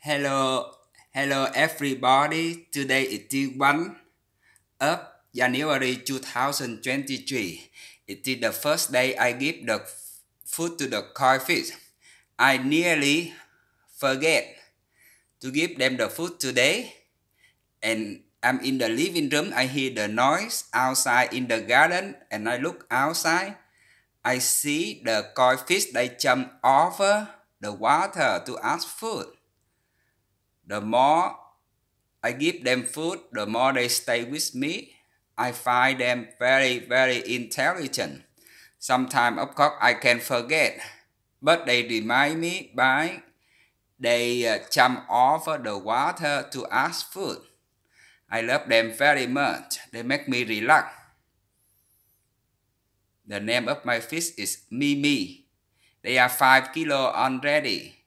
Hello, hello everybody. Today is T1 of January 2023. It is the first day I give the food to the koi fish. I nearly forget to give them the food today. And I'm in the living room. I hear the noise outside in the garden and I look outside. I see the koi fish, they jump over the water to ask food. The more I give them food, the more they stay with me. I find them very, very intelligent. Sometimes, of course, I can forget, but they remind me by they uh, jump over the water to ask food. I love them very much. They make me relax. The name of my fish is Mimi. They are 5 kilo already.